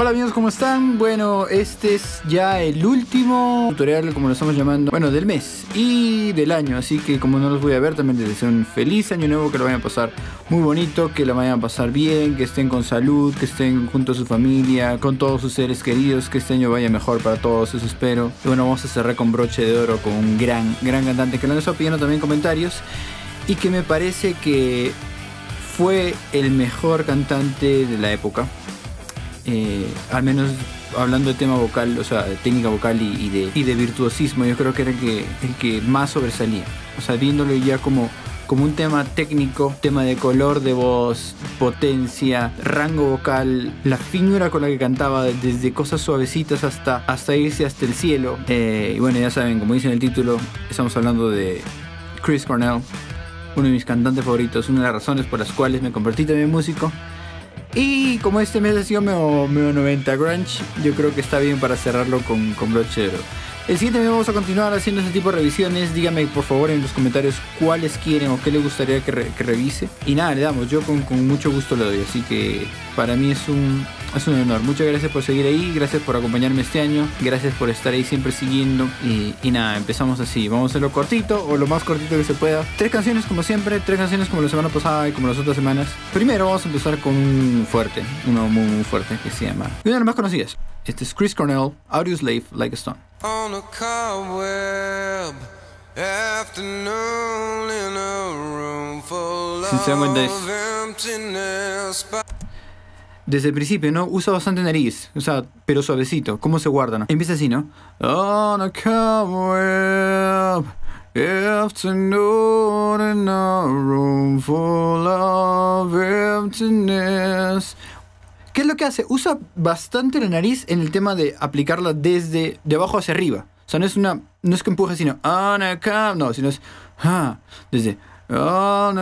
Hola amigos, ¿cómo están? Bueno, este es ya el último tutorial, como lo estamos llamando, bueno, del mes y del año. Así que como no los voy a ver, también les deseo un feliz año nuevo, que lo vayan a pasar muy bonito, que lo vayan a pasar bien, que estén con salud, que estén junto a su familia, con todos sus seres queridos, que este año vaya mejor para todos, eso espero. Y bueno, vamos a cerrar con broche de oro con un gran, gran cantante que nos está pidiendo también comentarios y que me parece que fue el mejor cantante de la época eh, al menos hablando de tema vocal, o sea, técnica vocal y, de, virtuosismo, yo creo que era el que, más sobresalía. O sea, viéndolo ya como, un tema técnico, tema de color de voz, potencia, rango vocal, la finura con la que cantaba, desde cosas suavecitas hasta, irse hasta el cielo. Eh, y bueno, ya saben, como dice en el título, estamos hablando de Chris Cornell, uno de mis cantantes favoritos, una de las razones por las cuales me convertí también en músico. Y como este mes ha sido medio, 90 grunge, yo creo que está bien para cerrarlo con, con brochero. El siguiente mes vamos a continuar haciendo este tipo de revisiones. Díganme por favor en los comentarios cuáles quieren o qué les gustaría que, revise. Y nada, le damos, yo con, mucho gusto lo doy. Así que para mí es un, un honor. Muchas gracias por seguir ahí, gracias por acompañarme este año, gracias por estar ahí siempre siguiendo. Y, nada, empezamos así. Vamos a hacerlo cortito o lo más cortito que se pueda. Tres canciones como siempre, tres canciones como la semana pasada y como las otras semanas. Primero vamos a empezar con un fuerte, uno muy, muy fuerte que se llama... Y una de las más conocidas. Este es Chris Cornell, Audio Slave, Like a Stone. On a cobweb, afternoon in a room full of emptiness. Desde el principio, ¿no? Usa bastante nariz, o sea, pero suavecito. ¿Cómo se guardan? Empieza así, ¿no? On a cobweb, afternoon in a room full of emptiness. ¿Qué es lo que hace? Usa bastante la nariz en el tema de aplicarla desde de abajo hacia arriba. O sea, no es una. No es que empuje, sino. Oh, no, sino es. Ah, desde. Oh,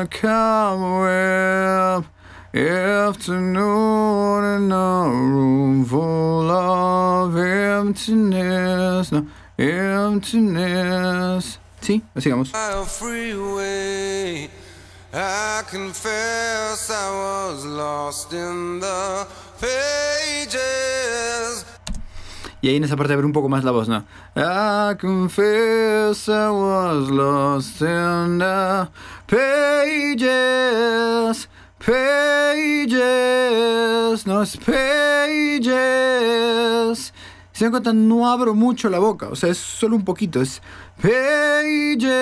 afternoon in a room full of emptiness. No, emptiness. Sí, sigamos. I confess I was lost in the pages. Y ahí en esa parte ver un poco más la voz, ¿no? I confess I was lost in the pages, pages, no es pages. Si se dan cuenta, no abro mucho la boca, o sea, es solo un poquito, es pages.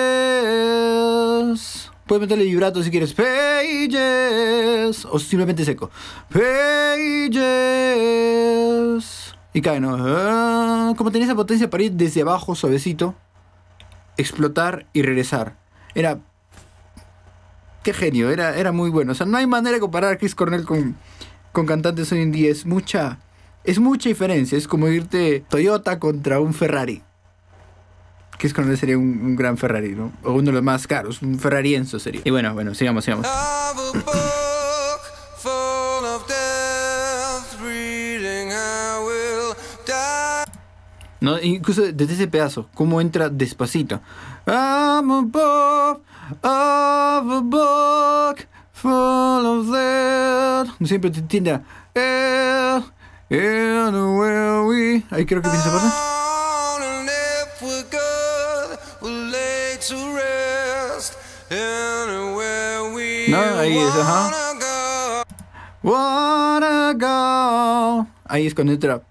Puedes meterle vibrato si quieres. Pages. O simplemente seco. Pages. Y cae, ¿no? Ah, como tenía esa potencia para ir desde abajo, suavecito. Explotar y regresar. Era... Qué genio. Era, era muy bueno. O sea, no hay manera de comparar a Chris Cornell con, con cantantes hoy en día. mucha... Es mucha diferencia. Es como irte Toyota contra un Ferrari que es cuando sería un, gran Ferrari, ¿no? O uno de los más caros, un Ferrarienzo sería. Y bueno, bueno, sigamos, sigamos. No, incluso desde ese pedazo, cómo entra despacito. I'm a book a book of Siempre te tienda. Eh, eh, Ahí creo que esa parte. No, ahí es, ajá. Ahí es cuando entra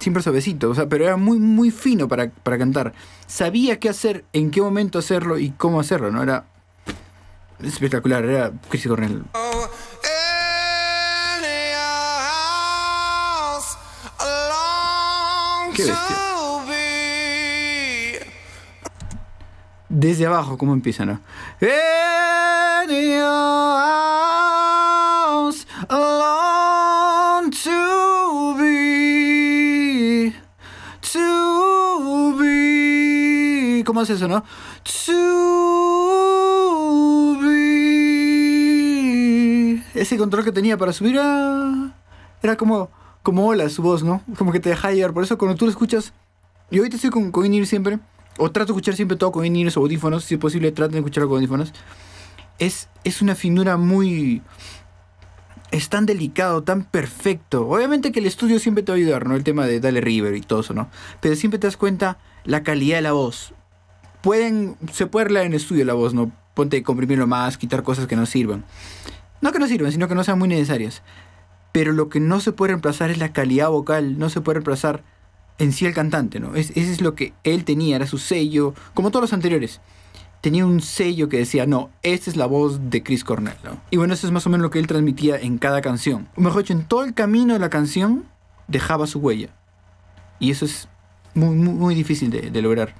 siempre suavecito, o sea, pero era muy, muy fino para, cantar. Sabía qué hacer, en qué momento hacerlo y cómo hacerlo, ¿no? Era espectacular, era Chris Cornell. Qué bestia. desde abajo, ¿cómo empieza, No? ¿Cómo es eso, no? To Ese control que tenía para subir Era como, como hola su voz, ¿no? Como que te dejaba llevar. Por eso cuando tú lo escuchas... Y hoy te estoy con, con siempre o trato de escuchar siempre todo con in o audífonos, si es posible traten de escucharlo con audífonos, es, es una finura muy... Es tan delicado, tan perfecto. Obviamente que el estudio siempre te va a ayudar, ¿no? El tema de Dale River y todo eso, ¿no? Pero siempre te das cuenta la calidad de la voz. Pueden, se puede arreglar en estudio la voz, ¿no? Ponte comprimirlo más, quitar cosas que no sirvan. No que no sirvan, sino que no sean muy necesarias. Pero lo que no se puede reemplazar es la calidad vocal, no se puede reemplazar en sí el cantante, ¿no? Es, ese es lo que él tenía, era su sello, como todos los anteriores. Tenía un sello que decía, no, esta es la voz de Chris Cornell, Y bueno, eso es más o menos lo que él transmitía en cada canción. O mejor dicho, en todo el camino de la canción dejaba su huella. Y eso es muy, muy, difícil de, lograr.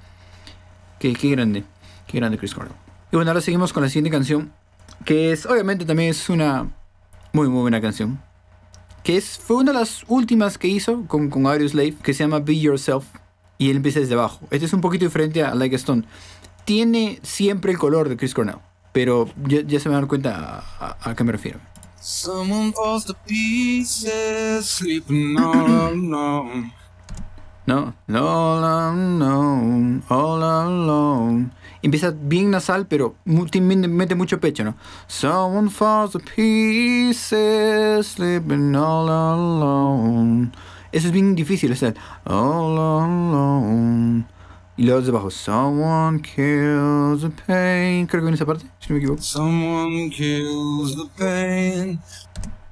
Qué, qué, grande, qué grande Chris Cornell. Y bueno, ahora seguimos con la siguiente canción, que es, obviamente también es una muy, muy buena canción que es, fue una de las últimas que hizo con, con Audio Slave, que se llama Be Yourself, y él empieza desde abajo. Este es un poquito diferente a Like Stone. Tiene siempre el color de Chris Cornell, pero ya, se me dan cuenta a, a qué me refiero. no, no, no, all alone empieza bien nasal, pero mete mucho pecho, ¿no? Someone falls to pieces, sleeping all alone. Eso es bien difícil, o sea, all alone. Y luego abajo. someone kills the pain. Creo que viene esa parte, si no me equivoco. Someone kills the pain.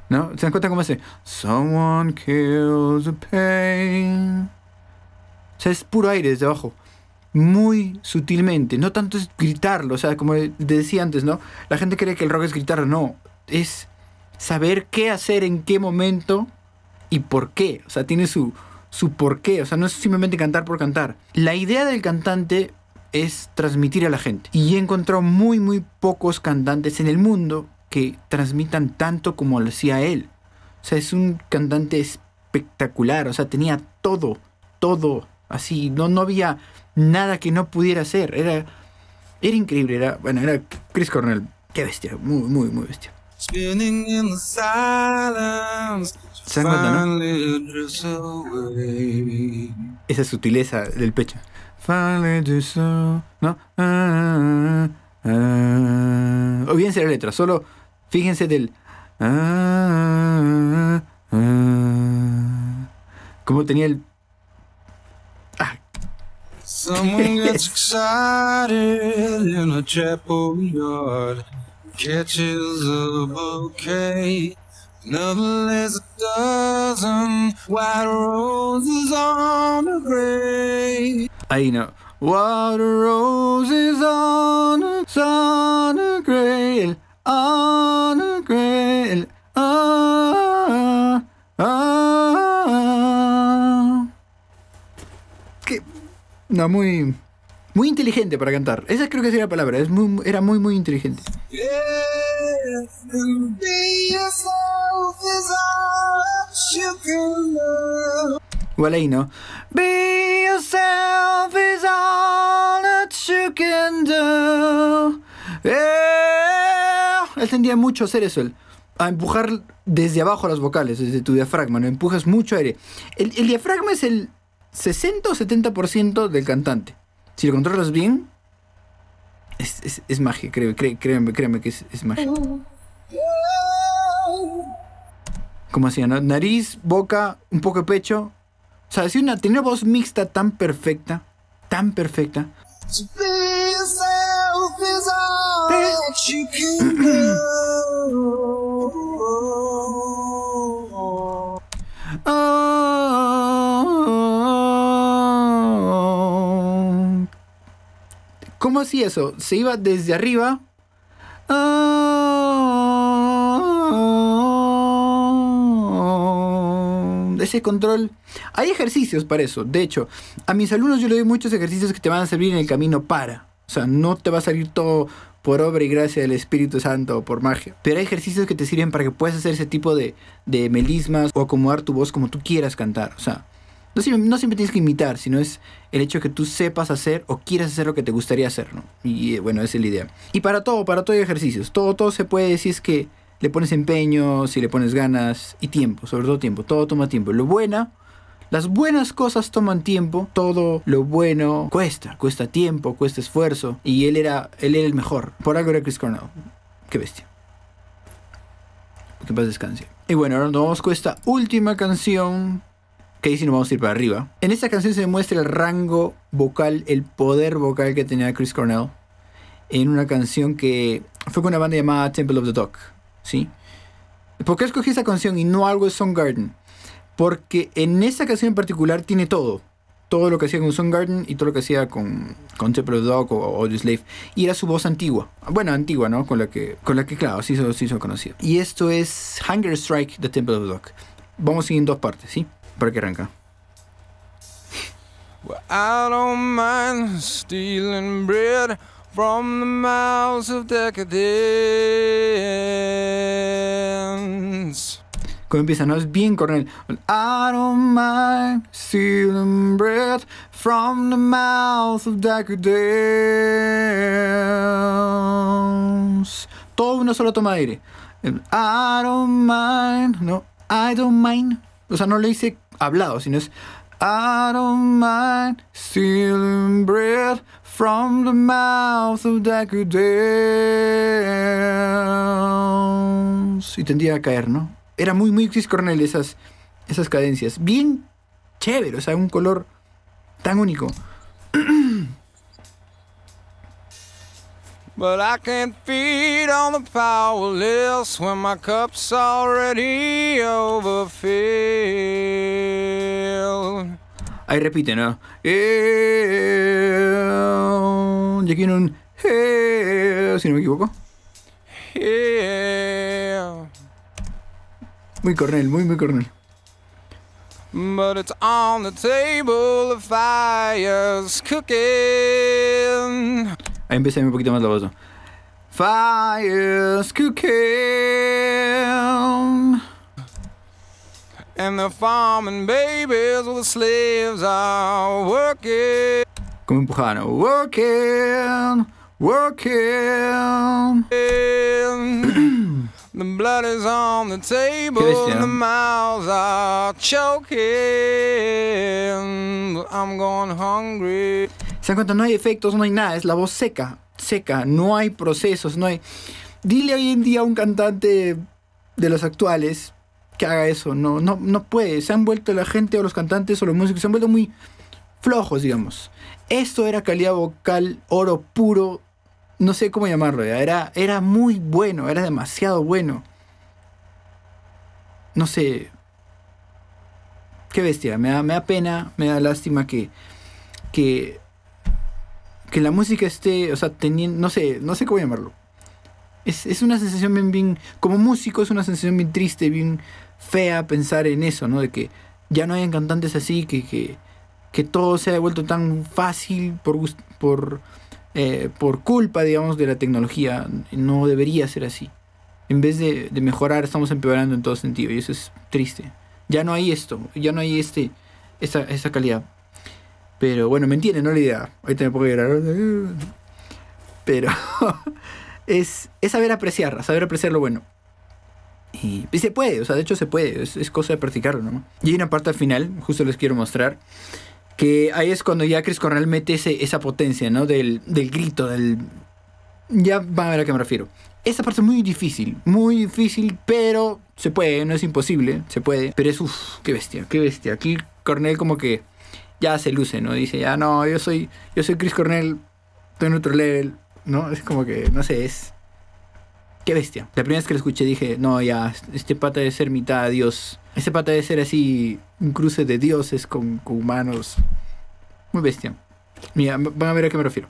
¿No? ¿Se dan cuenta cómo hace? Someone kills the pain. O sea, es puro aire desde abajo muy sutilmente. No tanto es gritarlo, o sea, como decía antes, ¿no? La gente cree que el rock es gritar no. Es saber qué hacer, en qué momento y por qué. O sea, tiene su, su por qué. O sea, no es simplemente cantar por cantar. La idea del cantante es transmitir a la gente. Y he encontrado muy, muy pocos cantantes en el mundo que transmitan tanto como lo hacía él. O sea, es un cantante espectacular. O sea, tenía todo, todo así. No, no había nada que no pudiera hacer. Era, era increíble, era, bueno, era Chris Cornell, qué bestia, muy, muy, muy bestia. Esa sutileza del pecho. ¿No? Ah, ah, ah, o bien la letra, solo fíjense del. Como tenía el Someone gets excited in a chapel yard, catches a bouquet. Another lays a dozen white roses on a grave. I know. White roses on a, on a grave. On ah. No, muy. Muy inteligente para cantar. Esa creo que sería la palabra. era muy, muy inteligente. Igual ahí, ¿no? Be eh. Él tendía mucho a hacer eso, A empujar desde abajo las vocales, desde tu diafragma, ¿no? Empujas mucho aire. El, el diafragma es el, 60 o 70% del cantante. Si lo controlas bien, es, magia, Créeme, créeme que es, magia. ¿Cómo hacía, Nariz, boca, un poco de pecho. O sea, si una, tenía una voz mixta tan perfecta, tan perfecta. ¿Cómo hacía eso? Se iba desde arriba. Ah, ese control. Hay ejercicios para eso. De hecho, a mis alumnos yo les doy muchos ejercicios que te van a servir en el camino para. O sea, no te va a salir todo por obra y gracia del Espíritu Santo o por magia. Pero hay ejercicios que te sirven para que puedas hacer ese tipo de, de melismas o acomodar tu voz como tú quieras cantar. O sea, no, siempre tienes que imitar, sino es el hecho que tú sepas hacer o quieras hacer lo que te gustaría hacer, ¿no? Y eh, bueno, es la idea. Y para todo, para todo hay ejercicios. Todo, todo se puede si es que le pones empeño, si le pones ganas y tiempo, sobre todo tiempo. Todo toma tiempo. Lo buena, las buenas cosas toman tiempo. Todo lo bueno cuesta, cuesta tiempo, cuesta esfuerzo. Y él era, él era el mejor. Por algo era Chris Cornell. Qué bestia. Que paz descanse. Y bueno, ahora nos vamos con esta última canción que dice nos vamos a ir para arriba. En esta canción se muestra el rango vocal, el poder vocal que tenía Chris Cornell en una canción que fue con una banda llamada Temple of the Dog, ¿sí? ¿Por qué escogí esa canción y no algo de Soundgarden? Porque en esa canción en particular tiene todo. Todo lo que hacía con Soundgarden y todo lo que hacía con, Temple of the Dog o, The Slave. Y era su voz antigua. Bueno, antigua, ¿no? Con la que, con la que claro, sí se hizo, hizo conocido. Y esto es Hunger Strike de Temple of the Dog. Vamos a ir en dos partes, ¿sí? Por que arranca. I don't mind stealing bread from the mouth of decadence. ¿Cómo empieza? No es bien coronel. I don't mind stealing bread from the mouth of decadence. Todo una sola toma de aire. I don't mind. No, I don't mind. O sea, no le dice hablado, sino es I don't mind stealing from the mouth of Y tendía a caer, ¿no? Era muy, muy Chris cornel esas, esas cadencias. Bien chévere, o sea, un color tan único. But I can feed on the powerless when my cup's already overfilled. Ahí repite, ¿no? Hell. Y aquí en un hell, si no me equivoco. Hell. Muy Cornell, muy, muy Cornell. But it's on the table, the fire's cooking. Ahí empieza un poquito más la voz. And the farming babies with the slaves are working. Como Working, working. the blood is on the table, and the mouths are choking. I'm going hungry. no hay efectos, no hay nada, es la voz seca, seca, no hay procesos, no hay... Dile hoy en día a un cantante de los actuales que haga eso, no, no, no puede, se han vuelto la gente o los cantantes o los músicos, se han vuelto muy flojos, digamos. Esto era calidad vocal, oro puro, no sé cómo llamarlo, Era, era muy bueno, era demasiado bueno. No sé, qué bestia, me da, me pena, me da lástima que que la música esté, o sea, teniendo, no sé, no sé cómo llamarlo. Es, una sensación bien, bien, como músico es una sensación bien triste, bien fea pensar en eso, ¿no? De que ya no hay cantantes así, que, todo se ha vuelto tan fácil por, por, eh, por culpa, digamos, de la tecnología. No debería ser así. En vez de, mejorar, estamos empeorando en todo sentido y eso es triste. Ya no hay esto, ya no hay este, esta calidad. Pero bueno, me entienden, ¿no? La idea. Ahorita me puedo llorar. Pero es, saber apreciar, saber apreciar lo bueno. Y, se puede, o sea, de hecho se puede, es, cosa de practicarlo ¿no? Y hay una parte al final, justo les quiero mostrar, que ahí es cuando ya Chris Cornell mete esa potencia, ¿no? Del, del grito, del... Ya van a ver a qué me refiero. Esa parte es muy difícil, muy difícil, pero se puede, ¿eh? no es imposible, se puede. Pero es, uff, qué bestia, qué bestia. Aquí Cornell como que ya se luce, ¿no? Dice, ya ah, no, yo soy, yo soy Chris Cornell, estoy en otro level, ¿no? Es como que, no sé, es... Qué bestia. La primera vez que lo escuché dije, no, ya, este pata debe ser mitad Dios. Este pata de ser así, un cruce de dioses con, humanos. Muy bestia. Mira, van a ver a qué me refiero.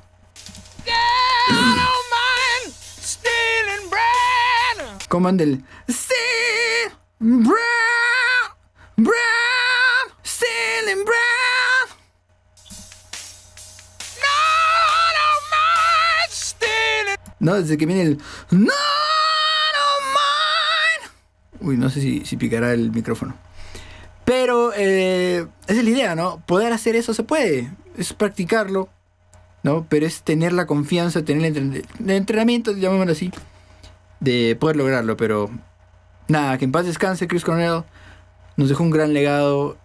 Coman del... Sí, ¿No? Desde que viene el... ¡No! no Uy, no sé si, picará el micrófono. Pero eh, es la idea, ¿no? Poder hacer eso se puede. Es practicarlo, ¿no? Pero es tener la confianza, tener el, entrenamiento, llamémoslo así, de poder lograrlo. Pero nada, que en paz descanse Chris Cornell. Nos dejó un gran legado,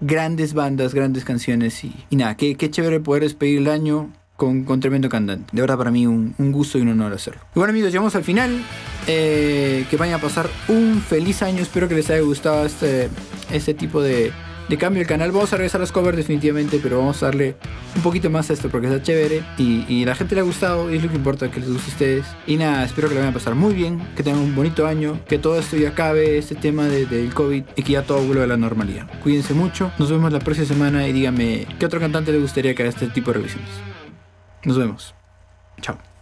grandes bandas, grandes canciones y, nada, qué, qué chévere poder despedir el año con, tremendo cantante. De verdad para mí un, gusto y un honor hacerlo. Y bueno amigos, llegamos al final. Eh, que vaya a pasar un feliz año. Espero que les haya gustado este, este tipo de, cambio del canal. Vamos a regresar a los covers definitivamente, pero vamos a darle un poquito más a esto porque está chévere y, y la gente le ha gustado y es lo que importa, que les guste a ustedes. Y nada, espero que le vayan a pasar muy bien, que tengan un bonito año, que todo esto ya acabe, este tema del de, COVID y que ya todo vuelva a la normalidad. Cuídense mucho, nos vemos la próxima semana y díganme qué otro cantante le gustaría que haga este tipo de revisiones. Nos vemos. Chao.